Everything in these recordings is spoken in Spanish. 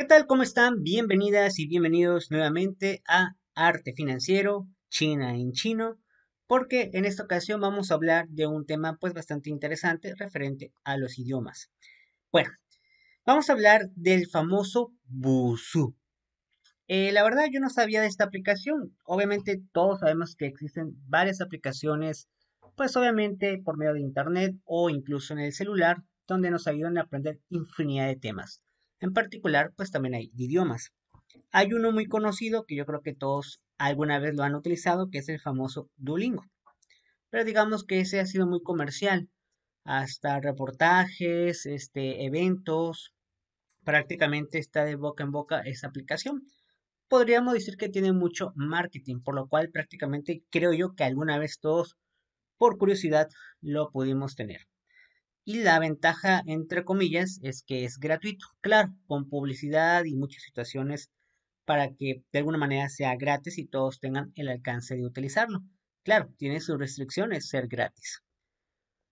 ¿Qué tal? ¿Cómo están? Bienvenidas y bienvenidos nuevamente a Arte Financiero, China en Chino, porque en esta ocasión vamos a hablar de un tema pues bastante interesante referente a los idiomas. Bueno, vamos a hablar del famoso Busu. Eh, la verdad yo no sabía de esta aplicación. Obviamente todos sabemos que existen varias aplicaciones, pues obviamente por medio de internet o incluso en el celular, donde nos ayudan a aprender infinidad de temas. En particular, pues también hay idiomas. Hay uno muy conocido que yo creo que todos alguna vez lo han utilizado, que es el famoso Duolingo. Pero digamos que ese ha sido muy comercial. Hasta reportajes, este, eventos, prácticamente está de boca en boca esa aplicación. Podríamos decir que tiene mucho marketing, por lo cual prácticamente creo yo que alguna vez todos, por curiosidad, lo pudimos tener. Y la ventaja, entre comillas, es que es gratuito. Claro, con publicidad y muchas situaciones para que de alguna manera sea gratis y todos tengan el alcance de utilizarlo. Claro, tiene sus restricciones ser gratis.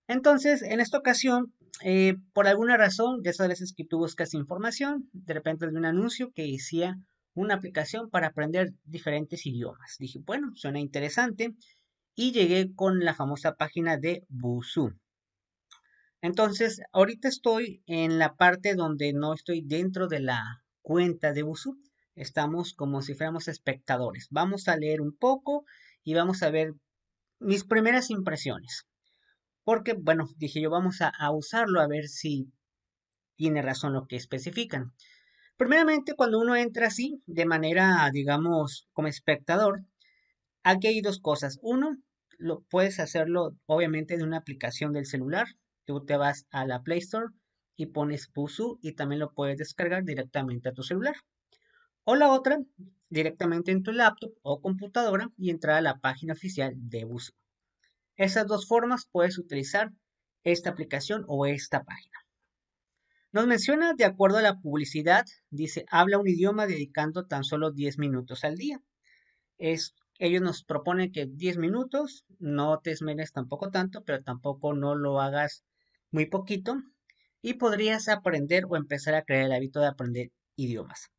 Entonces, en esta ocasión, eh, por alguna razón, ya sabes es que tú buscas información, de repente vi un anuncio que decía una aplicación para aprender diferentes idiomas. Dije, bueno, suena interesante. Y llegué con la famosa página de Busuu. Entonces, ahorita estoy en la parte donde no estoy dentro de la cuenta de uso. Estamos como si fuéramos espectadores. Vamos a leer un poco y vamos a ver mis primeras impresiones. Porque, bueno, dije yo, vamos a, usarlo a ver si tiene razón lo que especifican. Primeramente, cuando uno entra así, de manera, digamos, como espectador, aquí hay dos cosas. Uno, lo puedes hacerlo obviamente de una aplicación del celular, tú te vas a la Play Store y pones Busu y también lo puedes descargar directamente a tu celular. O la otra, directamente en tu laptop o computadora y entrar a la página oficial de Busu. Esas dos formas puedes utilizar esta aplicación o esta página. Nos menciona, de acuerdo a la publicidad, dice, habla un idioma dedicando tan solo 10 minutos al día. Es, ellos nos proponen que 10 minutos, no te esmeres tampoco tanto, pero tampoco no lo hagas muy poquito, y podrías aprender o empezar a crear el hábito de aprender idiomas.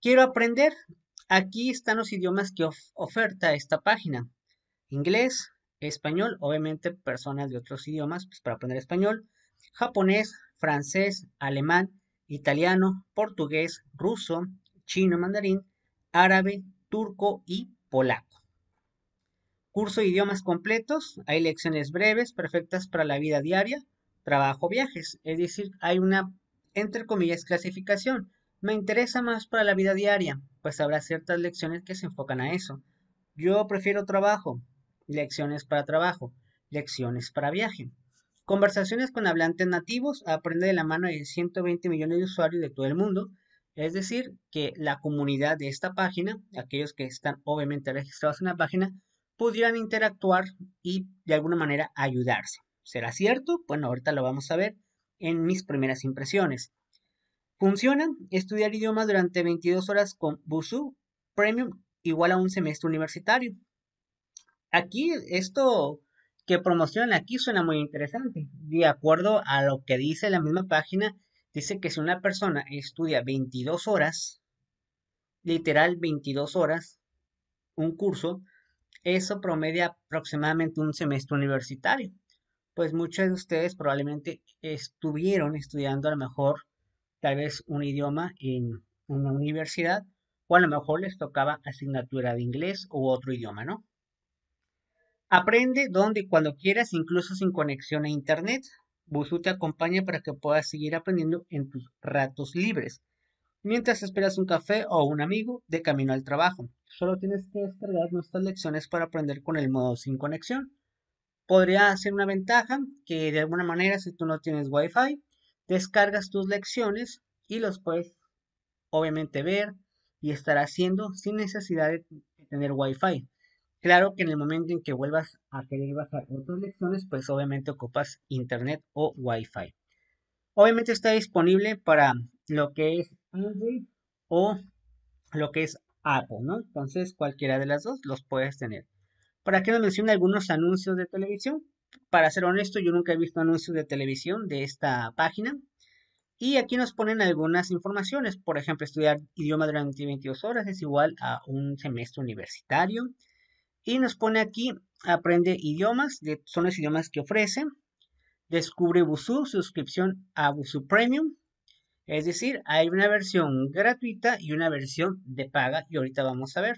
Quiero aprender. Aquí están los idiomas que oferta esta página. Inglés, español, obviamente personas de otros idiomas pues, para aprender español, japonés, francés, alemán, italiano, portugués, ruso, chino, mandarín, árabe, turco y polaco. Curso de idiomas completos, hay lecciones breves, perfectas para la vida diaria, trabajo, viajes. Es decir, hay una, entre comillas, clasificación. Me interesa más para la vida diaria, pues habrá ciertas lecciones que se enfocan a eso. Yo prefiero trabajo, lecciones para trabajo, lecciones para viaje. Conversaciones con hablantes nativos, aprende de la mano de 120 millones de usuarios de todo el mundo. Es decir, que la comunidad de esta página, aquellos que están obviamente registrados en la página, pudieran interactuar y de alguna manera ayudarse. ¿Será cierto? Bueno, ahorita lo vamos a ver en mis primeras impresiones. Funciona estudiar idiomas durante 22 horas con Busu Premium igual a un semestre universitario. Aquí esto que promocionan aquí suena muy interesante. De acuerdo a lo que dice la misma página, dice que si una persona estudia 22 horas, literal 22 horas, un curso, eso promedia aproximadamente un semestre universitario pues muchos de ustedes probablemente estuvieron estudiando a lo mejor tal vez un idioma en una universidad o a lo mejor les tocaba asignatura de inglés u otro idioma, ¿no? Aprende donde y cuando quieras, incluso sin conexión a internet. Busu te acompaña para que puedas seguir aprendiendo en tus ratos libres, mientras esperas un café o un amigo de camino al trabajo. Solo tienes que descargar nuestras lecciones para aprender con el modo sin conexión podría ser una ventaja que de alguna manera si tú no tienes Wi-Fi, descargas tus lecciones y los puedes obviamente ver y estar haciendo sin necesidad de tener Wi-Fi. Claro que en el momento en que vuelvas a querer bajar otras lecciones, pues obviamente ocupas internet o Wi-Fi. Obviamente está disponible para lo que es Android o lo que es Apple, ¿no? Entonces cualquiera de las dos los puedes tener. ¿Para qué no menciona algunos anuncios de televisión? Para ser honesto, yo nunca he visto anuncios de televisión de esta página. Y aquí nos ponen algunas informaciones. Por ejemplo, estudiar idioma durante 22 horas es igual a un semestre universitario. Y nos pone aquí, aprende idiomas, son los idiomas que ofrece. Descubre Busuu, suscripción a Busuu Premium. Es decir, hay una versión gratuita y una versión de paga. Y ahorita vamos a ver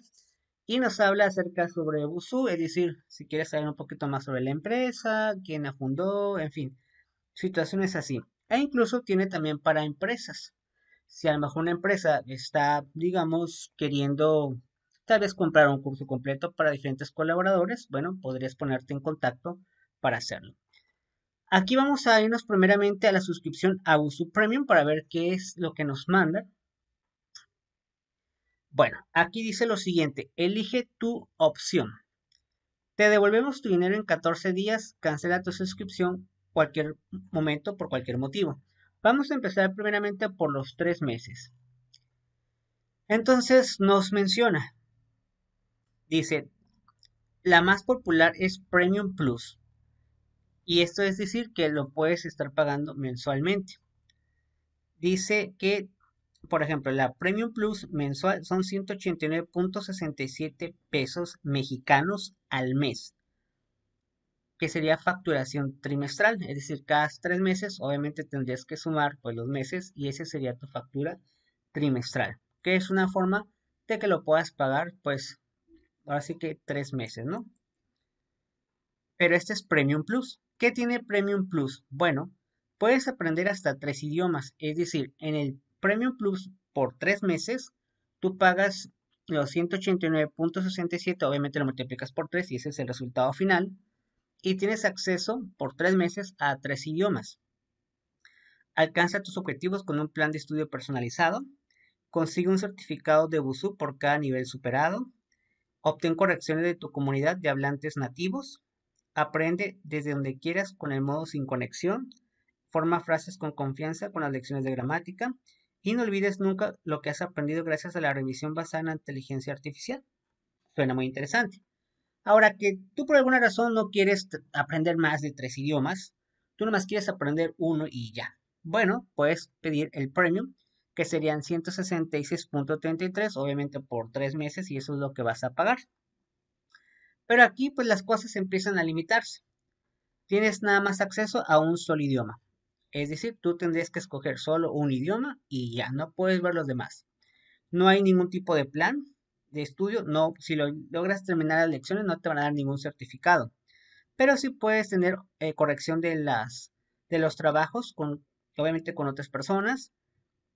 y nos habla acerca sobre Busu, es decir, si quieres saber un poquito más sobre la empresa, quién la fundó, en fin, situaciones así. E incluso tiene también para empresas. Si a lo mejor una empresa está, digamos, queriendo tal vez comprar un curso completo para diferentes colaboradores, bueno, podrías ponerte en contacto para hacerlo. Aquí vamos a irnos primeramente a la suscripción a Busu Premium para ver qué es lo que nos manda. Bueno, aquí dice lo siguiente, elige tu opción. Te devolvemos tu dinero en 14 días, cancela tu suscripción cualquier momento por cualquier motivo. Vamos a empezar primeramente por los tres meses. Entonces nos menciona, dice, la más popular es Premium Plus. Y esto es decir que lo puedes estar pagando mensualmente. Dice que por ejemplo, la Premium Plus mensual son 189.67 pesos mexicanos al mes, que sería facturación trimestral, es decir, cada tres meses obviamente tendrías que sumar pues, los meses y esa sería tu factura trimestral, que es una forma de que lo puedas pagar pues ahora sí que tres meses, ¿no? Pero este es Premium Plus. ¿Qué tiene Premium Plus? Bueno, puedes aprender hasta tres idiomas, es decir, en el Premium Plus por tres meses, tú pagas los 189.67, obviamente lo multiplicas por tres y ese es el resultado final. Y tienes acceso por tres meses a tres idiomas. Alcanza tus objetivos con un plan de estudio personalizado. Consigue un certificado de BUSU por cada nivel superado. Obtén correcciones de tu comunidad de hablantes nativos. Aprende desde donde quieras con el modo sin conexión. Forma frases con confianza con las lecciones de gramática y no olvides nunca lo que has aprendido gracias a la revisión basada en inteligencia artificial. Suena muy interesante. Ahora que tú por alguna razón no quieres aprender más de tres idiomas, tú nomás quieres aprender uno y ya. Bueno, puedes pedir el premium, que serían 166.33, obviamente por tres meses, y eso es lo que vas a pagar. Pero aquí pues las cosas empiezan a limitarse. Tienes nada más acceso a un solo idioma. Es decir, tú tendrías que escoger solo un idioma y ya no puedes ver los demás. No hay ningún tipo de plan de estudio. No, si logras terminar las lecciones no te van a dar ningún certificado. Pero sí puedes tener eh, corrección de, las, de los trabajos, con, obviamente con otras personas.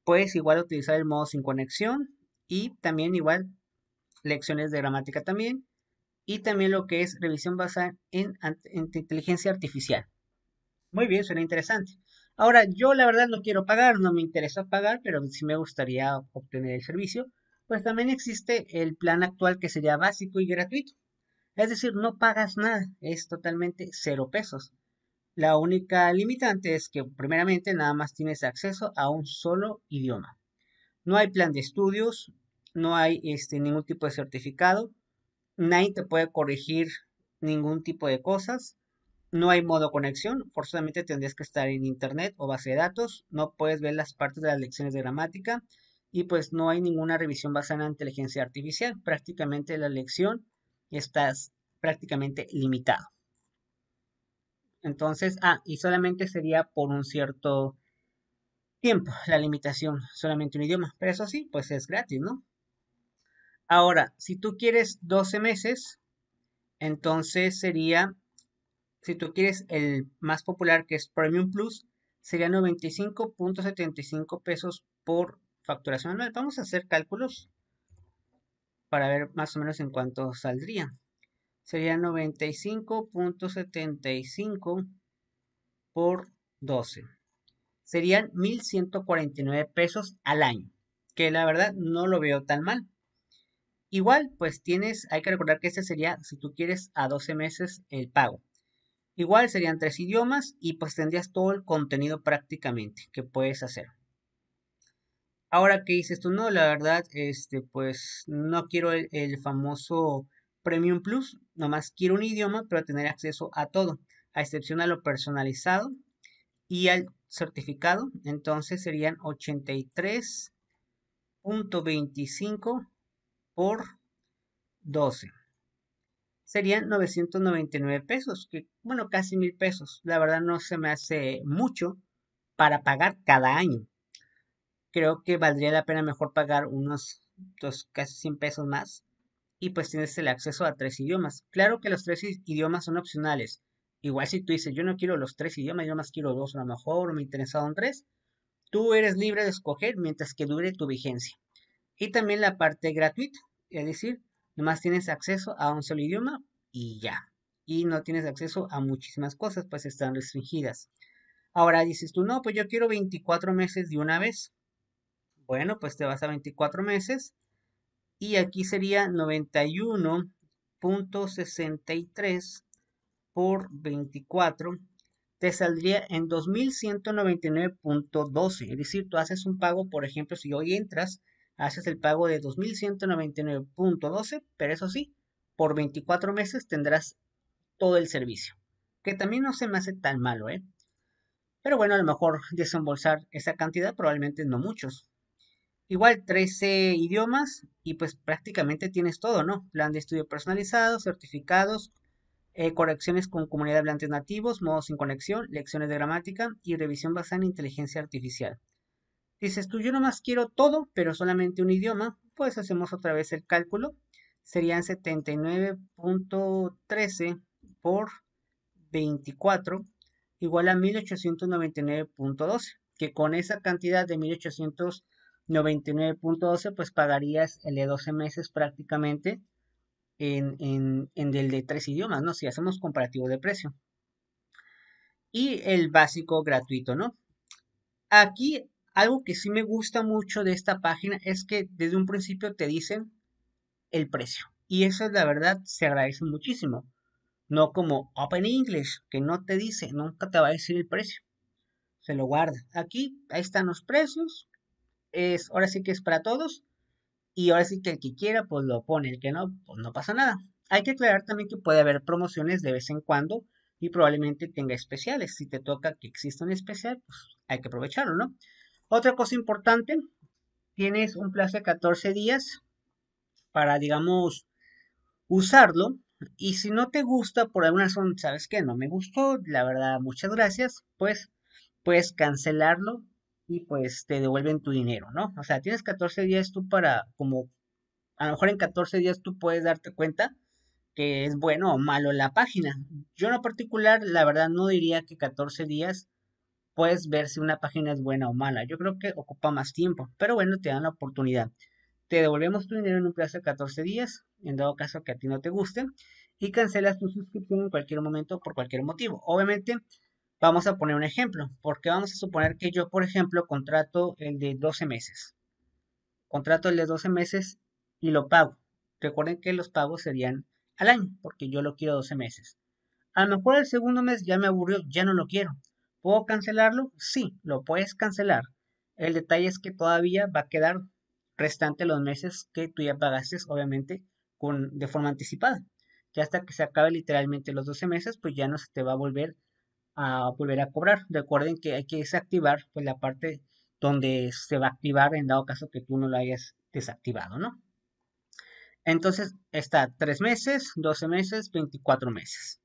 Puedes igual utilizar el modo sin conexión y también igual lecciones de gramática también y también lo que es revisión basada en, en, inteligencia artificial. Muy bien, suena interesante. Ahora, yo la verdad no quiero pagar, no me interesa pagar, pero sí me gustaría obtener el servicio. Pues también existe el plan actual que sería básico y gratuito. Es decir, no pagas nada, es totalmente cero pesos. La única limitante es que primeramente nada más tienes acceso a un solo idioma. No hay plan de estudios, no hay este, ningún tipo de certificado, nadie te puede corregir ningún tipo de cosas, no hay modo conexión, forzosamente tendrías que estar en internet o base de datos, no puedes ver las partes de las lecciones de gramática y pues no hay ninguna revisión basada en inteligencia artificial, prácticamente la lección estás prácticamente limitada. Entonces, ah, y solamente sería por un cierto tiempo la limitación, solamente un idioma, pero eso sí, pues es gratis, ¿no? Ahora, si tú quieres 12 meses, entonces sería si tú quieres el más popular que es Premium Plus, sería 95.75 pesos por facturación anual. Vamos a hacer cálculos para ver más o menos en cuánto saldría. Sería 95.75 por 12. Serían 1.149 pesos al año, que la verdad no lo veo tan mal. Igual, pues tienes, hay que recordar que este sería, si tú quieres, a 12 meses el pago. Igual serían tres idiomas y pues tendrías todo el contenido prácticamente que puedes hacer. Ahora que dices tú, no, la verdad, este, pues no quiero el, famoso Premium Plus, nomás quiero un idioma, pero tener acceso a todo, a excepción a lo personalizado y al certificado. Entonces serían 83.25 por 12 serían 999 pesos, que bueno, casi mil pesos. La verdad no se me hace mucho para pagar cada año. Creo que valdría la pena mejor pagar unos dos, casi 100 pesos más y pues tienes el acceso a tres idiomas. Claro que los tres idiomas son opcionales. Igual si tú dices, yo no quiero los tres idiomas, yo más quiero dos, a lo mejor me interesaron tres, tú eres libre de escoger mientras que dure tu vigencia. Y también la parte gratuita, es decir, Nomás tienes acceso a un solo idioma y ya. Y no tienes acceso a muchísimas cosas, pues están restringidas. Ahora dices tú, no, pues yo quiero 24 meses de una vez. Bueno, pues te vas a 24 meses. Y aquí sería 91.63 por 24. Te saldría en 2199.12. Es decir, tú haces un pago, por ejemplo, si hoy entras haces el pago de 2.199.12, pero eso sí, por 24 meses tendrás todo el servicio, que también no se me hace tan malo, ¿eh? Pero bueno, a lo mejor desembolsar esa cantidad probablemente no muchos. Igual 13 idiomas y pues prácticamente tienes todo, ¿no? Plan de estudio personalizado, certificados, eh, correcciones con comunidad de hablantes nativos, modos sin conexión, lecciones de gramática y revisión basada en inteligencia artificial. Dices tú, yo nomás quiero todo, pero solamente un idioma. Pues hacemos otra vez el cálculo. Serían 79.13 por 24 igual a 1899.12, que con esa cantidad de 1899.12 pues pagarías el de 12 meses prácticamente en, el de tres idiomas, ¿no? Si hacemos comparativo de precio. Y el básico gratuito, ¿no? Aquí algo que sí me gusta mucho de esta página es que desde un principio te dicen el precio. Y eso es la verdad, se agradece muchísimo. No como Open English, que no te dice, nunca te va a decir el precio. Se lo guarda. Aquí, ahí están los precios. Es, ahora sí que es para todos. Y ahora sí que el que quiera, pues lo pone. El que no, pues no pasa nada. Hay que aclarar también que puede haber promociones de vez en cuando y probablemente tenga especiales. Si te toca que exista un especial, pues hay que aprovecharlo, ¿no? Otra cosa importante, tienes un plazo de 14 días para, digamos, usarlo. Y si no te gusta, por alguna razón, sabes que no me gustó, la verdad, muchas gracias, pues puedes cancelarlo y pues te devuelven tu dinero, ¿no? O sea, tienes 14 días tú para, como, a lo mejor en 14 días tú puedes darte cuenta que es bueno o malo la página. Yo en particular, la verdad, no diría que 14 días puedes ver si una página es buena o mala. Yo creo que ocupa más tiempo, pero bueno, te dan la oportunidad. Te devolvemos tu dinero en un plazo de 14 días, en dado caso que a ti no te guste, y cancelas tu suscripción en cualquier momento por cualquier motivo. Obviamente, vamos a poner un ejemplo, porque vamos a suponer que yo, por ejemplo, contrato el de 12 meses. Contrato el de 12 meses y lo pago. Recuerden que los pagos serían al año, porque yo lo quiero 12 meses. A lo mejor el segundo mes ya me aburrió, ya no lo quiero. ¿Puedo cancelarlo? Sí, lo puedes cancelar. El detalle es que todavía va a quedar restante los meses que tú ya pagaste, obviamente, con, de forma anticipada. Ya hasta que se acabe literalmente los 12 meses, pues ya no se te va a volver a volver a cobrar. Recuerden que hay que desactivar pues, la parte donde se va a activar en dado caso que tú no lo hayas desactivado, ¿no? Entonces está 3 meses, 12 meses, 24 meses.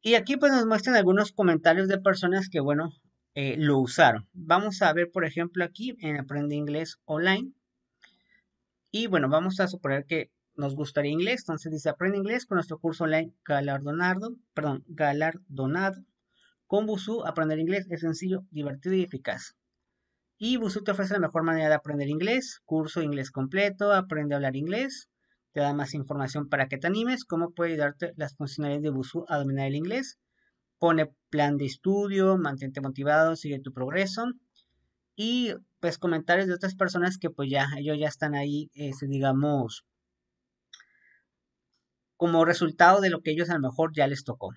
Y aquí pues nos muestran algunos comentarios de personas que, bueno, eh, lo usaron. Vamos a ver, por ejemplo, aquí en Aprende Inglés Online. Y bueno, vamos a suponer que nos gustaría inglés. Entonces dice, aprende inglés con nuestro curso online galardonado, perdón, galardonado. Con Busu, aprender inglés es sencillo, divertido y eficaz. Y Busu te ofrece la mejor manera de aprender inglés, curso inglés completo, aprende a hablar inglés, te da más información para que te animes, cómo puede ayudarte las funcionalidades de Busuu a dominar el inglés. Pone plan de estudio, mantente motivado, sigue tu progreso. Y pues comentarios de otras personas que pues ya, ellos ya están ahí, este, digamos, como resultado de lo que ellos a lo mejor ya les tocó.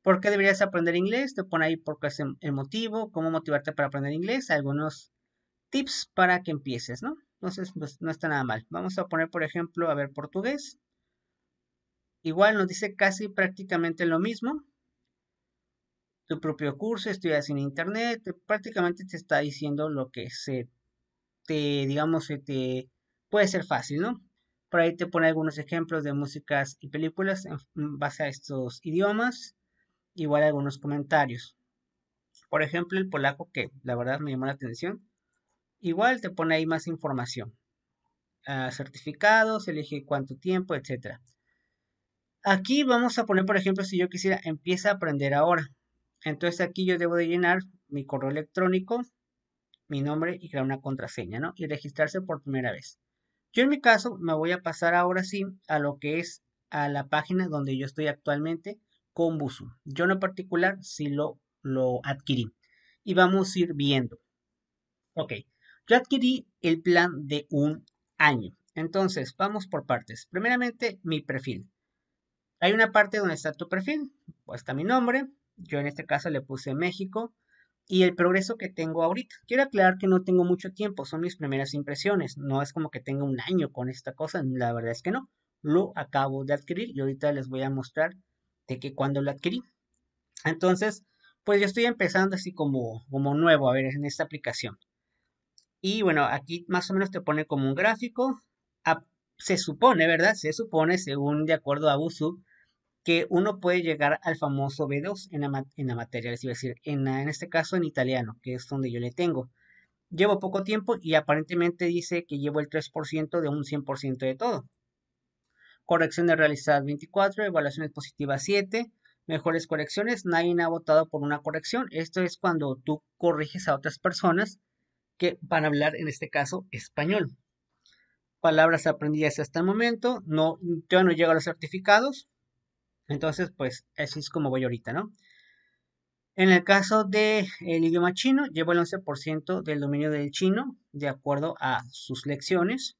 ¿Por qué deberías aprender inglés? Te pone ahí por qué es el motivo, cómo motivarte para aprender inglés, algunos tips para que empieces, ¿no? Entonces, pues, no está nada mal. Vamos a poner, por ejemplo, a ver, portugués. Igual nos dice casi prácticamente lo mismo. Tu propio curso, estudias en internet, prácticamente te está diciendo lo que se te, digamos, se te puede ser fácil, ¿no? Por ahí te pone algunos ejemplos de músicas y películas en base a estos idiomas. Igual algunos comentarios. Por ejemplo, el polaco que la verdad me llamó la atención Igual te pone ahí más información. Ah, certificados, elige cuánto tiempo, etc. Aquí vamos a poner, por ejemplo, si yo quisiera, empieza a aprender ahora. Entonces aquí yo debo de llenar mi correo electrónico, mi nombre y crear una contraseña, ¿no? Y registrarse por primera vez. Yo en mi caso me voy a pasar ahora sí a lo que es a la página donde yo estoy actualmente con Busu. Yo en particular sí lo, lo adquirí. Y vamos a ir viendo. Ok. Yo adquirí el plan de un año. Entonces, vamos por partes. Primeramente, mi perfil. Hay una parte donde está tu perfil, pues está mi nombre. Yo en este caso le puse México y el progreso que tengo ahorita. Quiero aclarar que no tengo mucho tiempo, son mis primeras impresiones. No es como que tenga un año con esta cosa, la verdad es que no. Lo acabo de adquirir y ahorita les voy a mostrar de qué cuando lo adquirí. Entonces, pues yo estoy empezando así como, como nuevo a ver en esta aplicación. Y bueno, aquí más o menos te pone como un gráfico. se supone, ¿verdad? Se supone, según de acuerdo a BUSU, que uno puede llegar al famoso B2 en la, materia, es decir, en, en este caso en italiano, que es donde yo le tengo. Llevo poco tiempo y aparentemente dice que llevo el 3% de un 100% de todo. de realizadas 24, evaluaciones positivas 7, mejores correcciones, nadie ha votado por una corrección. Esto es cuando tú corriges a otras personas que van a hablar en este caso español. Palabras aprendidas hasta el momento, no, yo no llego a los certificados, entonces pues así es como voy ahorita, ¿no? En el caso del el idioma chino, llevo el 11% del dominio del chino, de acuerdo a sus lecciones.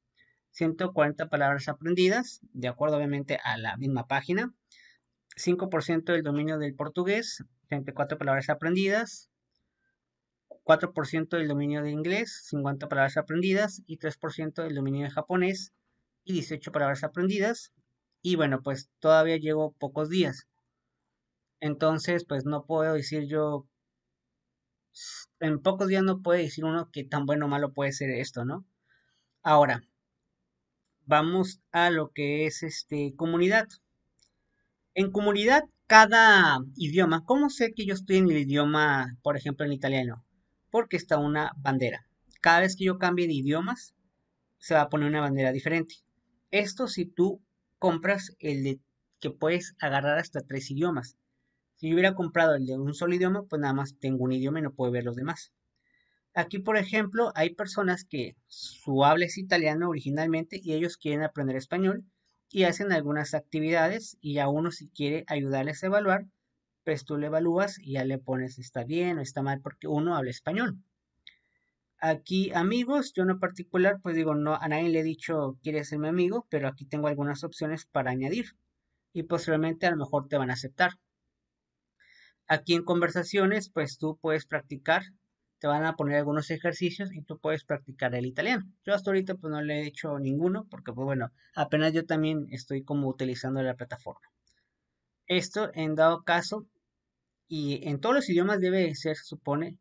140 palabras aprendidas, de acuerdo obviamente a la misma página. 5% del dominio del portugués, 34 palabras aprendidas. 4% del dominio de inglés, 50 palabras aprendidas y 3% del dominio de japonés y 18 palabras aprendidas. Y bueno, pues todavía llevo pocos días. Entonces, pues no puedo decir yo, en pocos días no puede decir uno que tan bueno o malo puede ser esto, ¿no? Ahora, vamos a lo que es este comunidad. En comunidad, cada idioma, ¿cómo sé que yo estoy en el idioma, por ejemplo, en italiano? porque está una bandera. Cada vez que yo cambie de idiomas, se va a poner una bandera diferente. Esto si tú compras el de que puedes agarrar hasta tres idiomas. Si yo hubiera comprado el de un solo idioma, pues nada más tengo un idioma y no puedo ver los demás. Aquí, por ejemplo, hay personas que su habla es italiano originalmente y ellos quieren aprender español y hacen algunas actividades y a uno si quiere ayudarles a evaluar, pues tú le evalúas y ya le pones está bien o está mal porque uno habla español. Aquí amigos, yo en particular, pues digo, no, a nadie le he dicho quiere ser mi amigo, pero aquí tengo algunas opciones para añadir y posiblemente a lo mejor te van a aceptar. Aquí en conversaciones, pues tú puedes practicar, te van a poner algunos ejercicios y tú puedes practicar el italiano. Yo hasta ahorita pues no le he hecho ninguno porque pues bueno, apenas yo también estoy como utilizando la plataforma. Esto en dado caso y en todos los idiomas debe ser, se supone,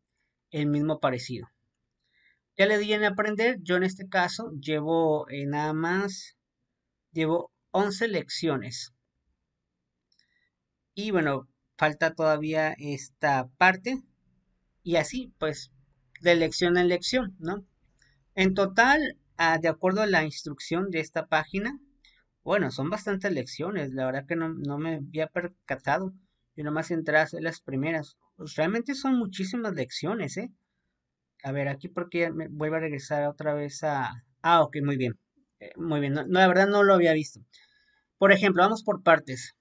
el mismo parecido. Ya le di en aprender, yo en este caso llevo eh, nada más, llevo 11 lecciones. Y bueno, falta todavía esta parte. Y así, pues, de lección en lección, ¿no? En total, ah, de acuerdo a la instrucción de esta página, bueno, son bastantes lecciones, la verdad que no, no me había percatado y nomás entras en las primeras. Pues, realmente son muchísimas lecciones, ¿eh? A ver, aquí porque me vuelvo a regresar otra vez a... Ah, ok, muy bien. Eh, muy bien, no, no, la verdad no lo había visto. Por ejemplo, vamos por partes.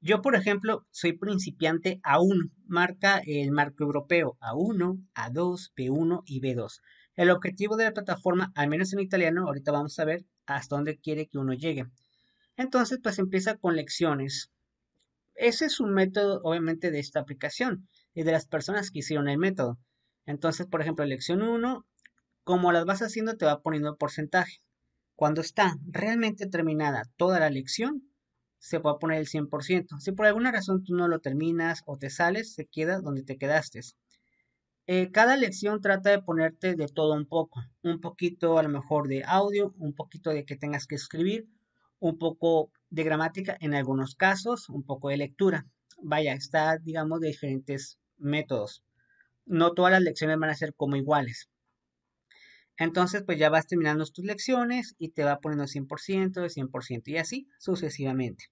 Yo, por ejemplo, soy principiante A1, marca el marco europeo A1, A2, B1 y B2. El objetivo de la plataforma, al menos en italiano, ahorita vamos a ver hasta dónde quiere que uno llegue. Entonces, pues empieza con lecciones ese es un método, obviamente, de esta aplicación y de las personas que hicieron el método. Entonces, por ejemplo, lección 1, como las vas haciendo, te va poniendo el porcentaje. Cuando está realmente terminada toda la lección, se va a poner el 100%. Si por alguna razón tú no lo terminas o te sales, se queda donde te quedaste. Eh, cada lección trata de ponerte de todo un poco, un poquito a lo mejor de audio, un poquito de que tengas que escribir, un poco de gramática en algunos casos, un poco de lectura. Vaya, está, digamos, de diferentes métodos. No todas las lecciones van a ser como iguales. Entonces, pues ya vas terminando tus lecciones y te va poniendo 100%, 100% y así sucesivamente.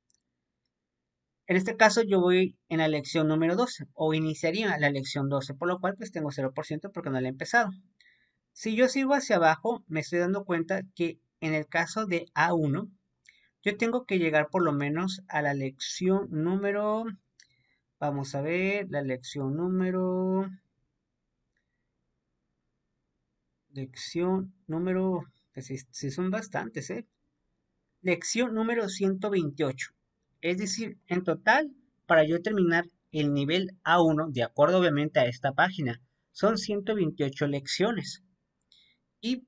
En este caso yo voy en la lección número 12 o iniciaría la lección 12, por lo cual pues tengo 0% porque no la he empezado. Si yo sigo hacia abajo, me estoy dando cuenta que en el caso de A1, yo tengo que llegar por lo menos a la lección número... Vamos a ver, la lección número... Lección número... Si, pues son bastantes, ¿eh? Lección número 128. Es decir, en total, para yo terminar el nivel A1, de acuerdo obviamente a esta página, son 128 lecciones. Y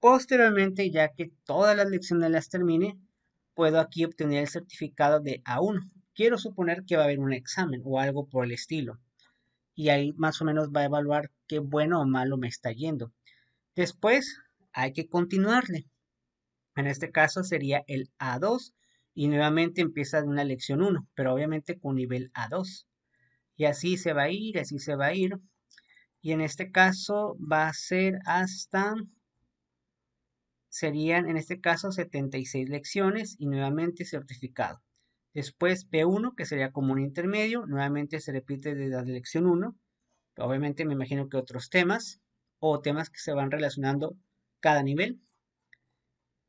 posteriormente, ya que todas las lecciones las termine, puedo aquí obtener el certificado de A1. Quiero suponer que va a haber un examen o algo por el estilo. Y ahí más o menos va a evaluar qué bueno o malo me está yendo. Después hay que continuarle. En este caso sería el A2 y nuevamente empieza de una lección 1, pero obviamente con nivel A2. Y así se va a ir, así se va a ir. Y en este caso va a ser hasta serían en este caso 76 lecciones y nuevamente certificado. Después P1, que sería como un intermedio, nuevamente se repite desde la lección 1. Obviamente me imagino que otros temas o temas que se van relacionando cada nivel.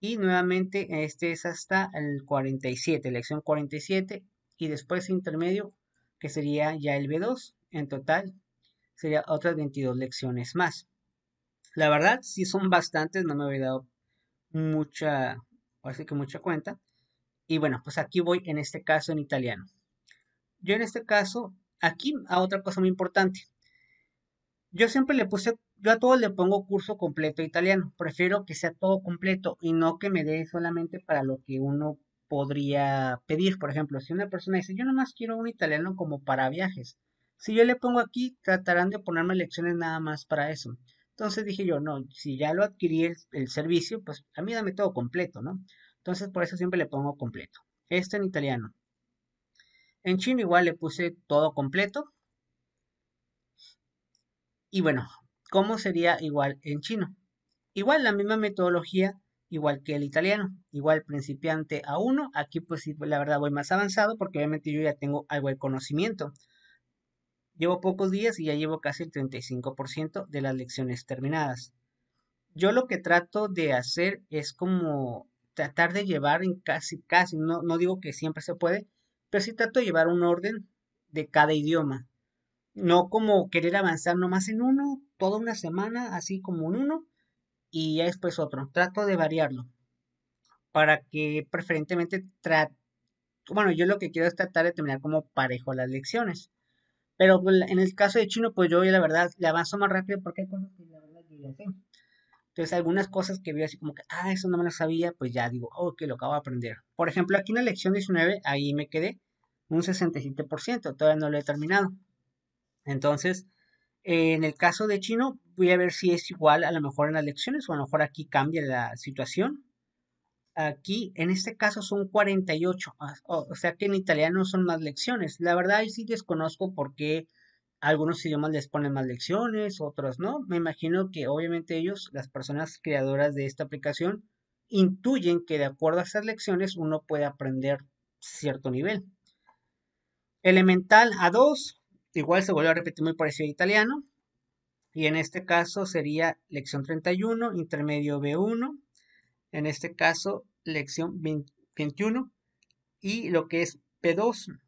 Y nuevamente este es hasta el 47, lección 47 y después intermedio que sería ya el B2. En total sería otras 22 lecciones más. La verdad, sí son bastantes, no me había dado mucha, así que mucha cuenta. Y bueno, pues aquí voy en este caso en italiano. Yo en este caso, aquí a otra cosa muy importante. Yo siempre le puse, yo a todos le pongo curso completo italiano. Prefiero que sea todo completo y no que me dé solamente para lo que uno podría pedir. Por ejemplo, si una persona dice, yo nomás quiero un italiano como para viajes. Si yo le pongo aquí, tratarán de ponerme lecciones nada más para eso. Entonces dije yo, no, si ya lo adquirí el, servicio, pues a mí dame todo completo, ¿no? Entonces por eso siempre le pongo completo. Esto en italiano. En chino igual le puse todo completo. Y bueno, ¿cómo sería igual en chino? Igual la misma metodología, igual que el italiano. Igual principiante a uno. Aquí pues la verdad voy más avanzado porque obviamente yo ya tengo algo de conocimiento. Llevo pocos días y ya llevo casi el 35% de las lecciones terminadas. Yo lo que trato de hacer es como tratar de llevar en casi, casi, no, no digo que siempre se puede, pero sí trato de llevar un orden de cada idioma. No como querer avanzar nomás en uno, toda una semana, así como en uno, y ya después otro. Trato de variarlo para que preferentemente trate, bueno, yo lo que quiero es tratar de terminar como parejo las lecciones. Pero pues, en el caso de chino, pues yo la verdad le avanzo más rápido porque hay cosas que la verdad yo ya sé. Entonces, algunas cosas que veo así como que, ah, eso no me lo sabía, pues ya digo, oh, que lo acabo de aprender. Por ejemplo, aquí en la lección 19, ahí me quedé un 67%, todavía no lo he terminado. Entonces, eh, en el caso de chino, voy a ver si es igual a lo mejor en las lecciones o a lo mejor aquí cambia la situación. Aquí, en este caso, son 48, ah, o sea que en italiano son más lecciones. La verdad, ahí sí desconozco por qué algunos idiomas les ponen más lecciones, otros no. Me imagino que obviamente ellos, las personas creadoras de esta aplicación, intuyen que de acuerdo a esas lecciones uno puede aprender cierto nivel. Elemental A2, igual se vuelve a repetir muy parecido a italiano. Y en este caso sería lección 31, intermedio B1, en este caso lección 21, y lo que es P2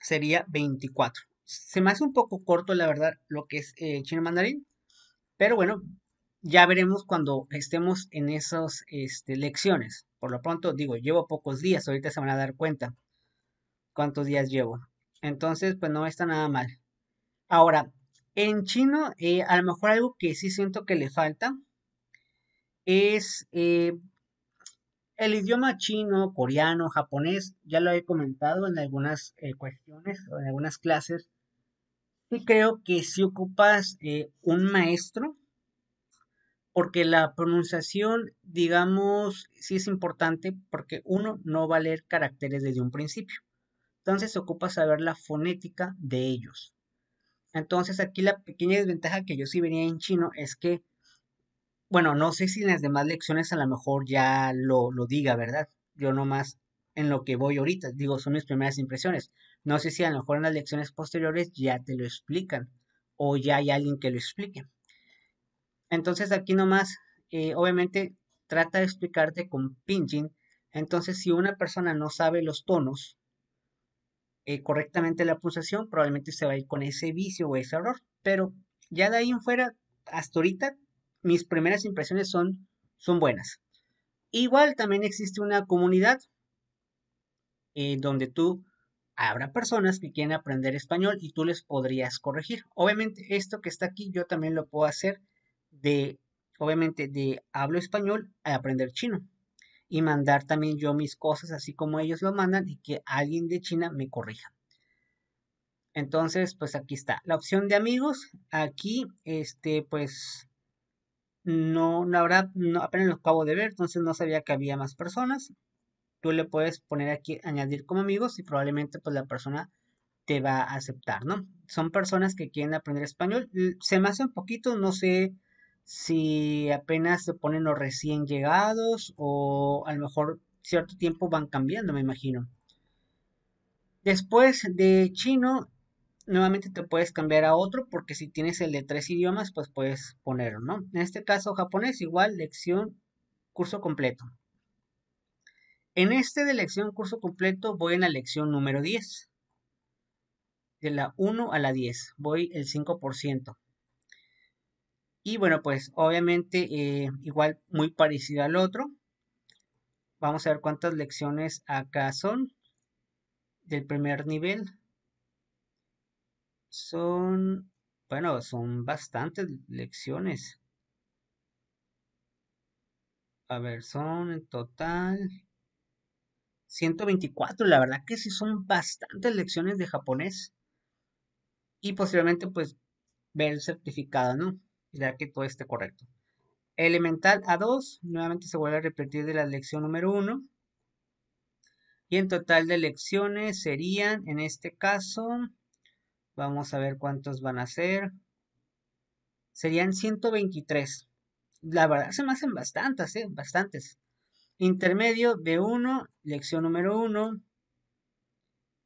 sería 24. Se me hace un poco corto, la verdad, lo que es eh, chino mandarín, pero bueno, ya veremos cuando estemos en esas este, lecciones. Por lo pronto, digo, llevo pocos días, ahorita se van a dar cuenta cuántos días llevo. Entonces, pues no está nada mal. Ahora, en chino, eh, a lo mejor algo que sí siento que le falta es eh, el idioma chino, coreano, japonés, ya lo he comentado en algunas eh, cuestiones o en algunas clases, y creo que si ocupas eh, un maestro, porque la pronunciación, digamos, sí es importante, porque uno no va a leer caracteres desde un principio. Entonces ocupa saber la fonética de ellos. Entonces aquí la pequeña desventaja que yo sí venía en chino es que bueno, no sé si en las demás lecciones a lo mejor ya lo, lo diga, ¿verdad? Yo nomás en lo que voy ahorita, digo, son mis primeras impresiones. No sé si a lo mejor en las lecciones posteriores ya te lo explican o ya hay alguien que lo explique. Entonces aquí nomás, eh, obviamente, trata de explicarte con pinching. Entonces, si una persona no sabe los tonos eh, correctamente la pulsación, probablemente se va a ir con ese vicio o ese error. Pero ya de ahí en fuera, hasta ahorita mis primeras impresiones son, son buenas. Igual también existe una comunidad donde tú habrá personas que quieren aprender español y tú les podrías corregir. Obviamente esto que está aquí yo también lo puedo hacer de, obviamente de hablo español a aprender chino y mandar también yo mis cosas así como ellos lo mandan y que alguien de China me corrija. Entonces, pues aquí está. La opción de amigos, aquí, este, pues no, la verdad, apenas lo acabo de ver, entonces no sabía que había más personas. Tú le puedes poner aquí añadir como amigos y probablemente pues la persona te va a aceptar, ¿no? Son personas que quieren aprender español. Se me hace un poquito, no sé si apenas se ponen los recién llegados o a lo mejor cierto tiempo van cambiando, me imagino. Después de chino nuevamente te puedes cambiar a otro porque si tienes el de tres idiomas, pues puedes ponerlo, ¿no? En este caso, japonés igual, lección, curso completo. En este de lección, curso completo, voy en la lección número 10. De la 1 a la 10, voy el 5%. Y bueno, pues obviamente eh, igual muy parecido al otro. Vamos a ver cuántas lecciones acá son del primer nivel. Son, bueno, son bastantes lecciones. A ver, son en total 124. La verdad que sí son bastantes lecciones de japonés. Y posiblemente pues ver el certificado, ¿no? Ya que todo esté correcto. Elemental A2, nuevamente se vuelve a repetir de la lección número 1. Y en total de lecciones serían, en este caso, Vamos a ver cuántos van a ser. Serían 123. La verdad se me hacen bastantes, ¿eh? Bastantes. Intermedio B1, lección número 1.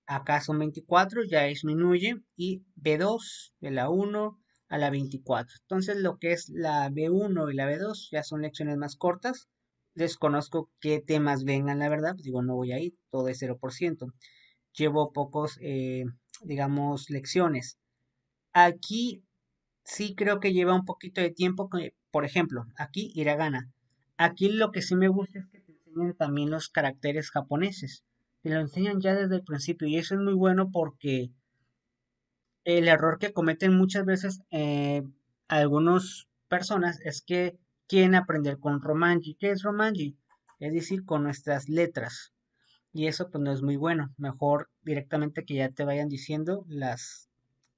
Acá son 24, ya disminuye. Y B2, de la 1 a la 24. Entonces lo que es la B1 y la B2 ya son lecciones más cortas. Desconozco qué temas vengan, la verdad. Digo, no voy a ir, todo es 0%. Llevo pocos... Eh, digamos, lecciones. Aquí sí creo que lleva un poquito de tiempo, que, por ejemplo, aquí gana. Aquí lo que sí me gusta es que te enseñen también los caracteres japoneses. Te lo enseñan ya desde el principio y eso es muy bueno porque el error que cometen muchas veces eh, algunas personas es que quieren aprender con Romanji. ¿Qué es Romanji? Es decir, con nuestras letras y eso pues no es muy bueno. Mejor directamente que ya te vayan diciendo las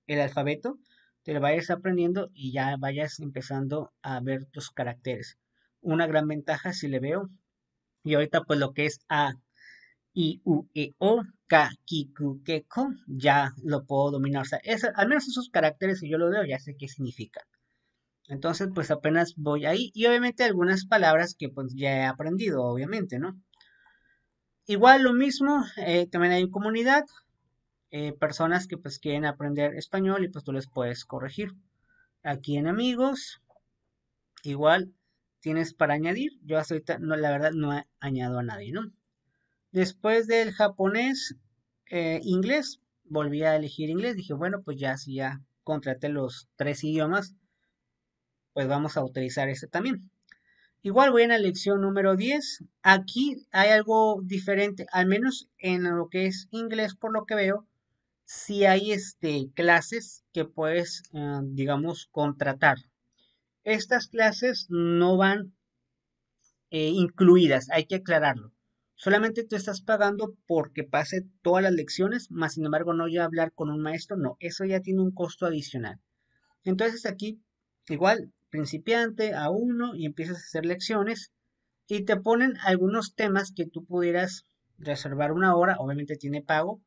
el alfabeto, te lo vayas aprendiendo y ya vayas empezando a ver tus caracteres. Una gran ventaja si le veo. Y ahorita pues lo que es A, I, U, E, O, K, Ki, Ku, K, Ko, ya lo puedo dominar. O sea, es, al menos esos caracteres si yo lo veo ya sé qué significa. Entonces pues apenas voy ahí y obviamente algunas palabras que pues ya he aprendido, obviamente, ¿no? Igual lo mismo, eh, también hay en comunidad, eh, personas que pues quieren aprender español y pues tú les puedes corregir. Aquí en amigos, igual tienes para añadir. Yo hasta ahorita, no, la verdad, no he añado a nadie, ¿no? Después del japonés, eh, inglés, volví a elegir inglés. Dije, bueno, pues ya, si ya contraté los tres idiomas, pues vamos a utilizar este también. Igual voy en la lección número 10. Aquí hay algo diferente, al menos en lo que es inglés, por lo que veo. Si hay este, clases que puedes, eh, digamos, contratar. Estas clases no van eh, incluidas, hay que aclararlo. Solamente tú estás pagando porque pase todas las lecciones, más sin embargo no yo hablar con un maestro, no, eso ya tiene un costo adicional. Entonces aquí, igual, principiante a uno y empiezas a hacer lecciones y te ponen algunos temas que tú pudieras reservar una hora, obviamente tiene pago,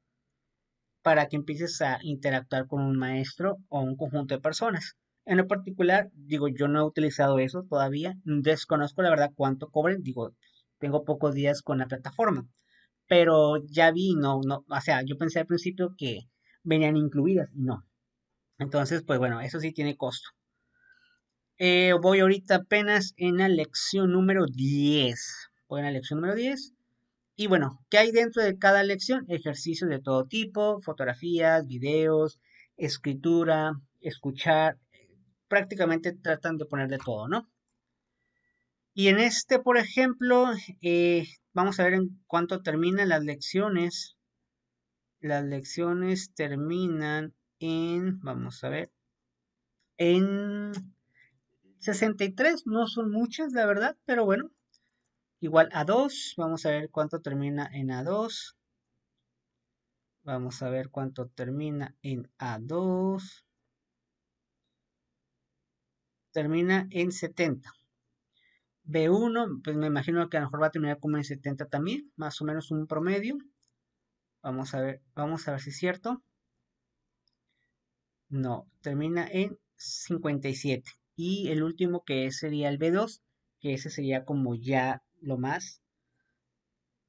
para que empieces a interactuar con un maestro o un conjunto de personas. En lo particular, digo, yo no he utilizado eso todavía, desconozco la verdad cuánto cobren, digo, tengo pocos días con la plataforma, pero ya vi, no, no, o sea, yo pensé al principio que venían incluidas y no. Entonces, pues bueno, eso sí tiene costo. Eh, voy ahorita apenas en la lección número 10. Voy en la lección número 10. Y bueno, ¿qué hay dentro de cada lección? Ejercicios de todo tipo, fotografías, videos, escritura, escuchar. Prácticamente tratan de poner de todo, ¿no? Y en este, por ejemplo, eh, vamos a ver en cuánto terminan las lecciones. Las lecciones terminan en, vamos a ver, en 63 no son muchas, la verdad, pero bueno. Igual a 2. Vamos a ver cuánto termina en A2. Vamos a ver cuánto termina en A2. Termina en 70. B1, pues me imagino que a lo mejor va a terminar como en 70 también, más o menos un promedio. Vamos a ver, vamos a ver si es cierto. No, termina en 57. Y el último que sería el B2, que ese sería como ya lo más.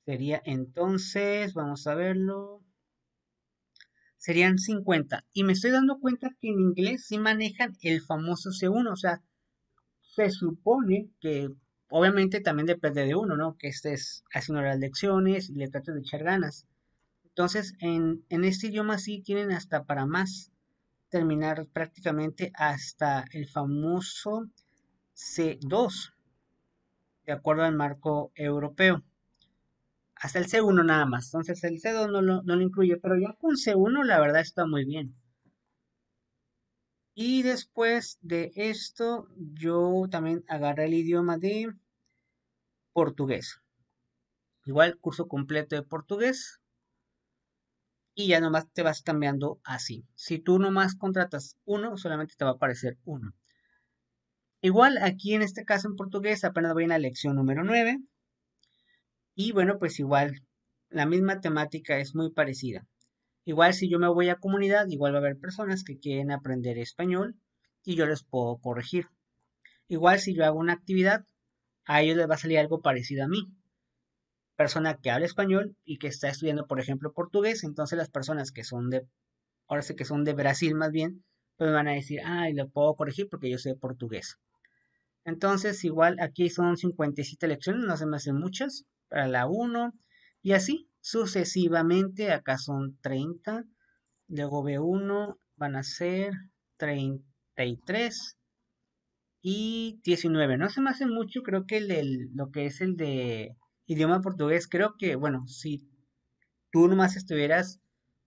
Sería entonces, vamos a verlo. Serían 50. Y me estoy dando cuenta que en inglés sí manejan el famoso C1. O sea, se supone que obviamente también depende de uno, ¿no? Que estés haciendo las lecciones y le trates de echar ganas. Entonces, en, en este idioma sí tienen hasta para más terminar prácticamente hasta el famoso C2, de acuerdo al marco europeo. Hasta el C1 nada más. Entonces el C2 no lo, incluye, pero ya con C1 la verdad está muy bien. Y después de esto, yo también agarré el idioma de portugués. Igual curso completo de portugués y ya nomás te vas cambiando así. Si tú nomás contratas uno, solamente te va a aparecer uno. Igual aquí en este caso en portugués apenas voy a la lección número 9. Y bueno, pues igual la misma temática es muy parecida. Igual si yo me voy a comunidad, igual va a haber personas que quieren aprender español y yo les puedo corregir. Igual si yo hago una actividad, a ellos les va a salir algo parecido a mí persona que habla español y que está estudiando, por ejemplo, portugués, entonces las personas que son de, ahora sé que son de Brasil más bien, pues van a decir, ay, lo puedo corregir porque yo sé portugués. Entonces, igual aquí son 57 lecciones, no se me hacen muchas, para la 1 y así sucesivamente, acá son 30, luego B1 van a ser 33 y 19, no se me hacen mucho, creo que lo que es el de idioma portugués, creo que, bueno, si tú nomás estuvieras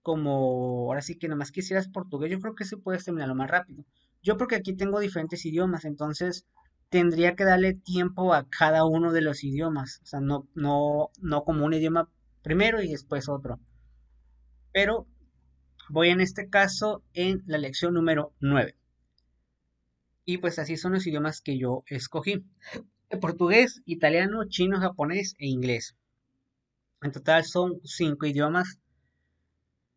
como, ahora sí que nomás quisieras portugués, yo creo que se puede lo más rápido. Yo porque aquí tengo diferentes idiomas, entonces tendría que darle tiempo a cada uno de los idiomas, o sea, no, no, no como un idioma primero y después otro. Pero voy en este caso en la lección número 9. Y pues así son los idiomas que yo escogí. Eh, portugués, italiano, chino, japonés e inglés. En total son cinco idiomas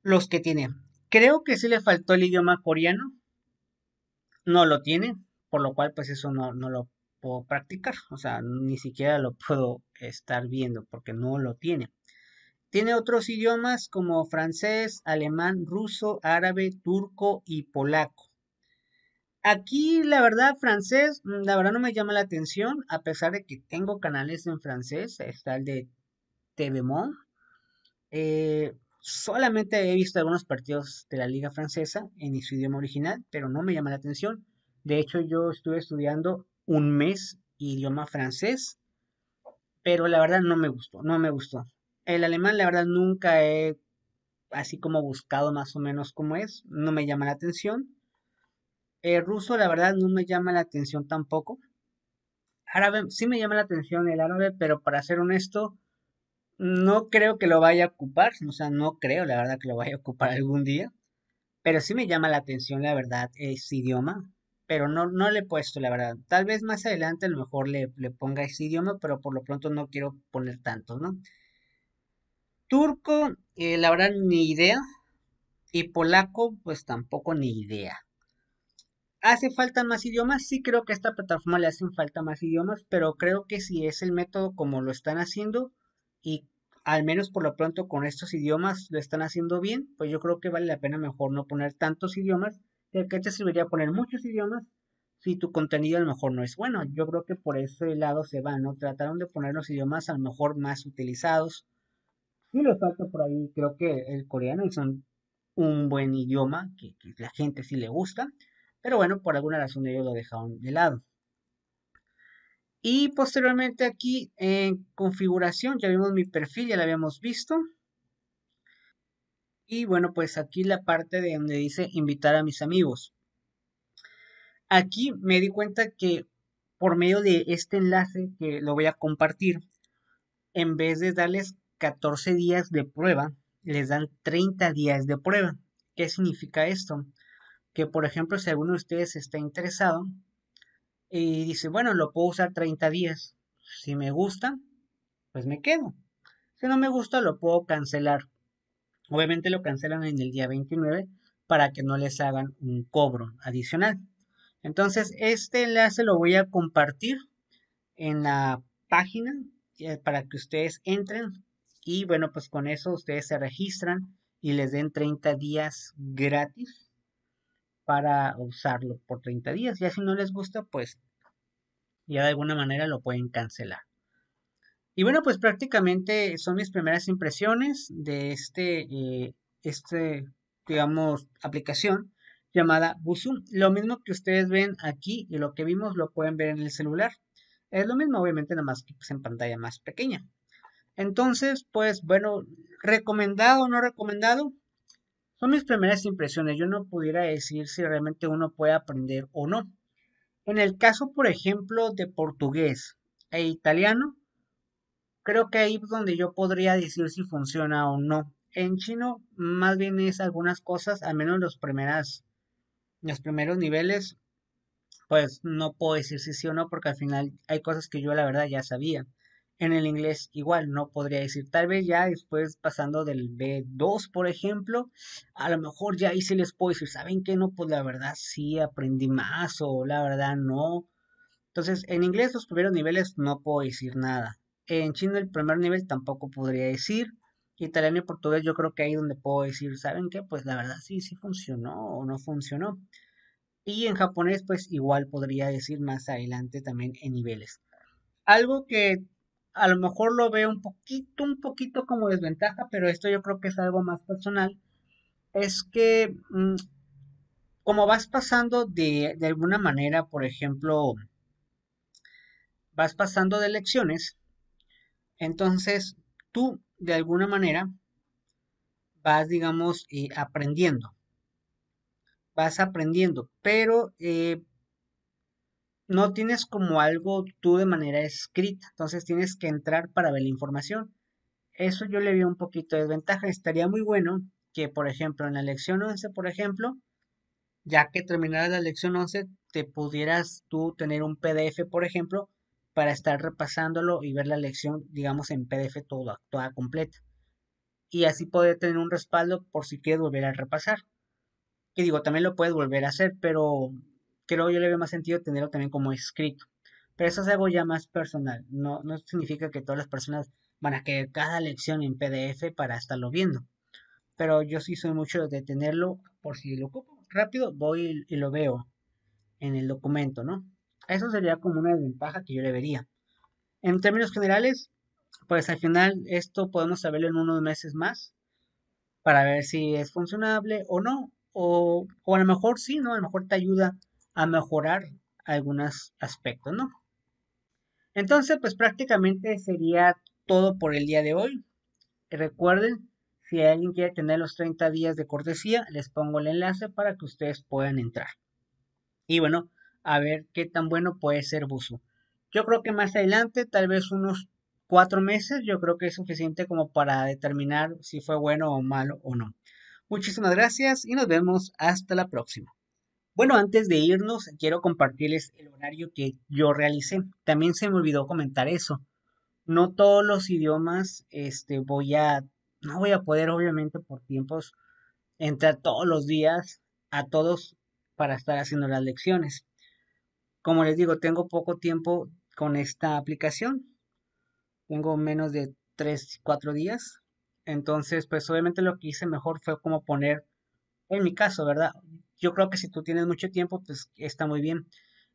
los que tiene. Creo que sí le faltó el idioma coreano. No lo tiene, por lo cual pues eso no, no lo puedo practicar. O sea, ni siquiera lo puedo estar viendo porque no lo tiene. Tiene otros idiomas como francés, alemán, ruso, árabe, turco y polaco. Aquí, la verdad, francés, mm, la verdad no me llama la atención, a pesar de que tengo canales en francés, está el de TVMO. Eh, solamente he visto algunos partidos de la liga francesa en su idioma original, pero no me llama la atención. De hecho, yo estuve estudiando un mes idioma francés, pero la verdad no me gustó, no me gustó. El alemán, la verdad, nunca he así como buscado más o menos como es, no me llama la atención el eh, ruso, la verdad, no me llama la atención tampoco. Árabe, sí me llama la atención el árabe, pero para ser honesto, no creo que lo vaya a ocupar. O sea, no creo, la verdad, que lo vaya a ocupar algún día. Pero sí me llama la atención, la verdad, ese idioma. Pero no, no le he puesto, la verdad. Tal vez más adelante a lo mejor le, le ponga ese idioma, pero por lo pronto no quiero poner tanto, ¿no? Turco, eh, la verdad, ni idea. Y polaco, pues tampoco ni idea. ¿Hace falta más idiomas? Sí creo que a esta plataforma le hacen falta más idiomas, pero creo que si es el método como lo están haciendo y al menos por lo pronto con estos idiomas lo están haciendo bien, pues yo creo que vale la pena mejor no poner tantos idiomas, qué que te este serviría poner muchos idiomas si tu contenido a lo mejor no es bueno. Yo creo que por ese lado se va, ¿no? Trataron de poner los idiomas a lo mejor más utilizados. Y lo falta por ahí, creo que el coreano es un, buen idioma que, que la gente sí le gusta. Pero bueno, por alguna razón ellos lo dejaron de lado. Y posteriormente aquí en configuración, ya vimos mi perfil, ya lo habíamos visto. Y bueno, pues aquí la parte de donde dice invitar a mis amigos. Aquí me di cuenta que por medio de este enlace que lo voy a compartir, en vez de darles 14 días de prueba, les dan 30 días de prueba. ¿Qué significa esto? que por ejemplo si alguno de ustedes está interesado y dice, bueno, lo puedo usar 30 días, si me gusta, pues me quedo. Si no me gusta, lo puedo cancelar. Obviamente lo cancelan en el día 29 para que no les hagan un cobro adicional. Entonces, este enlace lo voy a compartir en la página eh, para que ustedes entren y bueno, pues con eso ustedes se registran y les den 30 días gratis para usarlo por 30 días. Ya si no les gusta, pues ya de alguna manera lo pueden cancelar. Y bueno, pues prácticamente son mis primeras impresiones de este, eh, este digamos, aplicación llamada Busum. Lo mismo que ustedes ven aquí y lo que vimos lo pueden ver en el celular. Es lo mismo, obviamente, nada más que pues, en pantalla más pequeña. Entonces, pues bueno, recomendado o no recomendado, son mis primeras impresiones, yo no pudiera decir si realmente uno puede aprender o no. En el caso, por ejemplo, de portugués e italiano, creo que ahí es donde yo podría decir si funciona o no. En chino, más bien es algunas cosas, al menos los, los primeros niveles, pues no puedo decir si sí o no, porque al final hay cosas que yo la verdad ya sabía. En el inglés igual, no podría decir, tal vez ya después pasando del B2, por ejemplo, a lo mejor ya ahí sí les puedo decir, ¿saben qué? No, pues la verdad sí aprendí más o la verdad no. Entonces, en inglés los primeros niveles no puedo decir nada. En chino el primer nivel tampoco podría decir. Italiano y portugués yo creo que ahí donde puedo decir, ¿saben qué? Pues la verdad sí, sí funcionó o no funcionó. Y en japonés pues igual podría decir más adelante también en niveles. Algo que a lo mejor lo veo un poquito, un poquito como desventaja, pero esto yo creo que es algo más personal, es que mm, como vas pasando de, de alguna manera, por ejemplo, vas pasando de lecciones, entonces tú de alguna manera vas, digamos, eh, aprendiendo. Vas aprendiendo, pero eh, no tienes como algo tú de manera escrita, entonces tienes que entrar para ver la información. Eso yo le vi un poquito de desventaja. Estaría muy bueno que, por ejemplo, en la lección 11, por ejemplo, ya que terminara la lección 11, te pudieras tú tener un PDF, por ejemplo, para estar repasándolo y ver la lección, digamos, en PDF toda, toda completa. Y así poder tener un respaldo por si quieres volver a repasar. Que digo, también lo puedes volver a hacer, pero que yo le veo más sentido tenerlo también como escrito. Pero eso es algo ya más personal. No, no significa que todas las personas van a querer cada lección en PDF para estarlo viendo. Pero yo sí soy mucho de tenerlo por si lo ocupo rápido, voy y lo veo en el documento, ¿no? Eso sería como una desventaja que yo le vería. En términos generales, pues al final esto podemos saberlo en unos meses más para ver si es funcionable o no. O, o a lo mejor sí, ¿no? A lo mejor te ayuda a mejorar algunos aspectos, ¿no? Entonces, pues prácticamente sería todo por el día de hoy. Recuerden, si alguien quiere tener los 30 días de cortesía, les pongo el enlace para que ustedes puedan entrar. Y bueno, a ver qué tan bueno puede ser Buzo. Yo creo que más adelante, tal vez unos cuatro meses, yo creo que es suficiente como para determinar si fue bueno o malo o no. Muchísimas gracias y nos vemos hasta la próxima. Bueno, antes de irnos, quiero compartirles el horario que yo realicé. También se me olvidó comentar eso. No todos los idiomas este, voy a, no voy a poder, obviamente, por tiempos, entrar todos los días a todos para estar haciendo las lecciones. Como les digo, tengo poco tiempo con esta aplicación. Tengo menos de 3, 4 días. Entonces, pues obviamente lo que hice mejor fue como poner, en mi caso, ¿verdad? yo creo que si tú tienes mucho tiempo, pues está muy bien.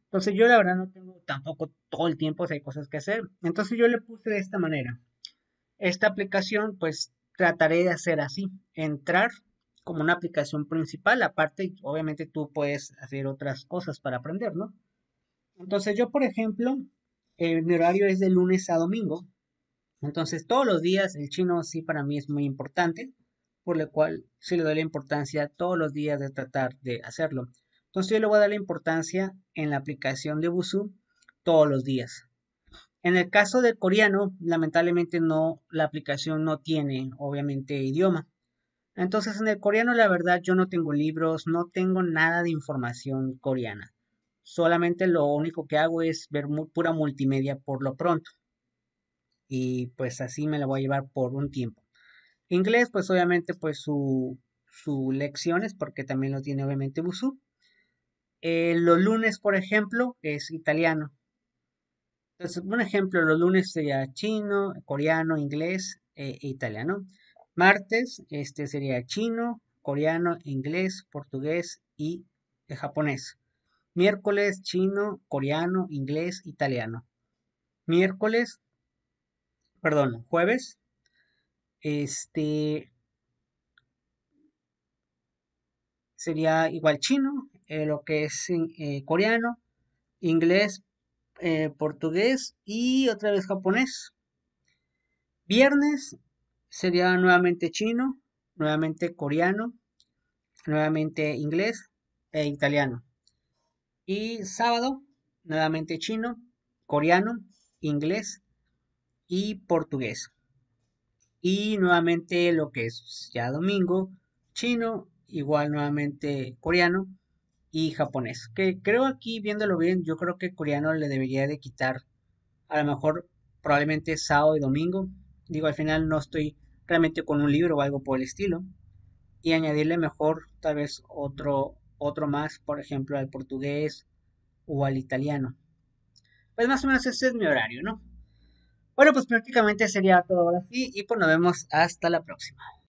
Entonces yo la verdad no tengo tampoco todo el tiempo, si hay cosas que hacer. Entonces yo le puse de esta manera. Esta aplicación, pues trataré de hacer así, entrar como una aplicación principal, aparte, obviamente tú puedes hacer otras cosas para aprender, ¿no? Entonces yo, por ejemplo, eh, mi horario es de lunes a domingo, entonces todos los días el chino sí para mí es muy importante por lo cual se le da la importancia todos los días de tratar de hacerlo. Entonces yo le voy a dar la importancia en la aplicación de Busu todos los días. En el caso del coreano, lamentablemente no, la aplicación no tiene, obviamente, idioma. Entonces, en el coreano, la verdad, yo no tengo libros, no tengo nada de información coreana. Solamente lo único que hago es ver pura multimedia por lo pronto. Y pues así me la voy a llevar por un tiempo. Inglés, pues obviamente, pues su, lecciones, porque también lo tiene obviamente Busu. Eh, los lunes, por ejemplo, es italiano. Entonces, un ejemplo, los lunes sería chino, coreano, inglés eh, e italiano. Martes, este sería chino, coreano, inglés, portugués y eh, japonés. Miércoles, chino, coreano, inglés, italiano. Miércoles, perdón, jueves, este sería igual chino, eh, lo que es eh, coreano, inglés, eh, portugués y otra vez japonés. Viernes sería nuevamente chino, nuevamente coreano, nuevamente inglés e italiano. Y sábado, nuevamente chino, coreano, inglés y portugués. Y nuevamente lo que es ya domingo, chino, igual nuevamente coreano y japonés. Que creo aquí, viéndolo bien, yo creo que coreano le debería de quitar a lo mejor probablemente sábado y domingo. Digo, al final no estoy realmente con un libro o algo por el estilo. Y añadirle mejor tal vez otro, otro más, por ejemplo, al portugués o al italiano. Pues más o menos ese es mi horario, ¿no? Bueno, pues prácticamente sería todo ahora sí y pues nos vemos hasta la próxima.